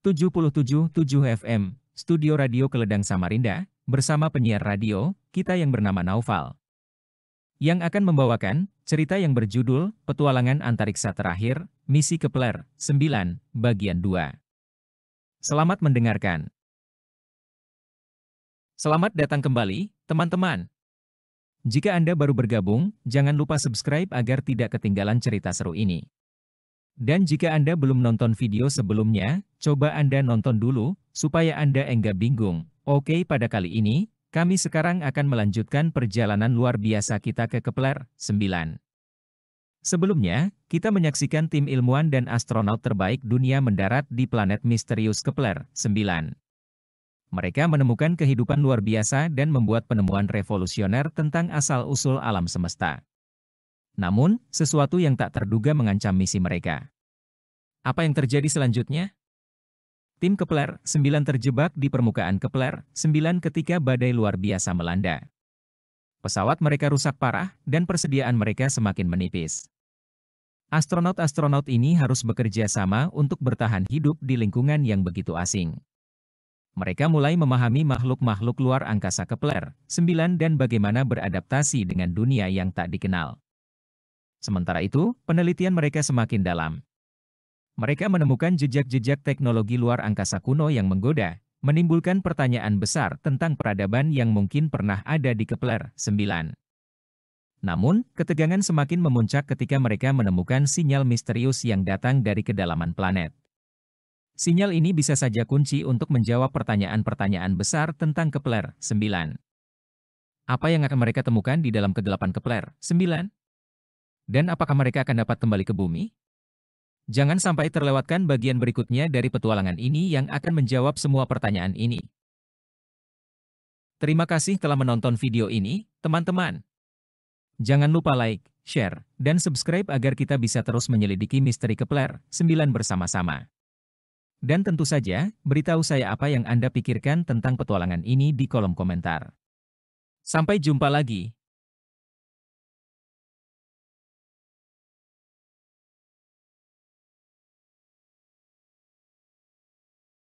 77.7 FM, Studio Radio Keledang Samarinda, bersama penyiar radio, kita yang bernama Naufal. Yang akan membawakan cerita yang berjudul Petualangan Antariksa Terakhir, Misi Kepler, 9, bagian 2. Selamat mendengarkan. Selamat datang kembali, teman-teman. Jika Anda baru bergabung, jangan lupa subscribe agar tidak ketinggalan cerita seru ini. Dan jika Anda belum nonton video sebelumnya, coba Anda nonton dulu, supaya Anda enggak bingung. Oke pada kali ini, kami sekarang akan melanjutkan perjalanan luar biasa kita ke Kepler 9. Sebelumnya, kita menyaksikan tim ilmuwan dan astronot terbaik dunia mendarat di planet misterius Kepler 9. Mereka menemukan kehidupan luar biasa dan membuat penemuan revolusioner tentang asal-usul alam semesta. Namun, sesuatu yang tak terduga mengancam misi mereka. Apa yang terjadi selanjutnya? Tim Kepler 9 terjebak di permukaan Kepler 9 ketika badai luar biasa melanda. Pesawat mereka rusak parah dan persediaan mereka semakin menipis. Astronot-astronot ini harus bekerja sama untuk bertahan hidup di lingkungan yang begitu asing. Mereka mulai memahami makhluk-makhluk luar angkasa Kepler 9 dan bagaimana beradaptasi dengan dunia yang tak dikenal. Sementara itu, penelitian mereka semakin dalam. Mereka menemukan jejak-jejak teknologi luar angkasa kuno yang menggoda, menimbulkan pertanyaan besar tentang peradaban yang mungkin pernah ada di Kepler 9. Namun, ketegangan semakin memuncak ketika mereka menemukan sinyal misterius yang datang dari kedalaman planet. Sinyal ini bisa saja kunci untuk menjawab pertanyaan-pertanyaan besar tentang Kepler 9. Apa yang akan mereka temukan di dalam kegelapan Kepler 9? Dan apakah mereka akan dapat kembali ke bumi? Jangan sampai terlewatkan bagian berikutnya dari petualangan ini yang akan menjawab semua pertanyaan ini. Terima kasih telah menonton video ini, teman-teman. Jangan lupa like, share, dan subscribe agar kita bisa terus menyelidiki misteri Kepler 9 bersama-sama. Dan tentu saja, beritahu saya apa yang Anda pikirkan tentang petualangan ini di kolom komentar. Sampai jumpa lagi.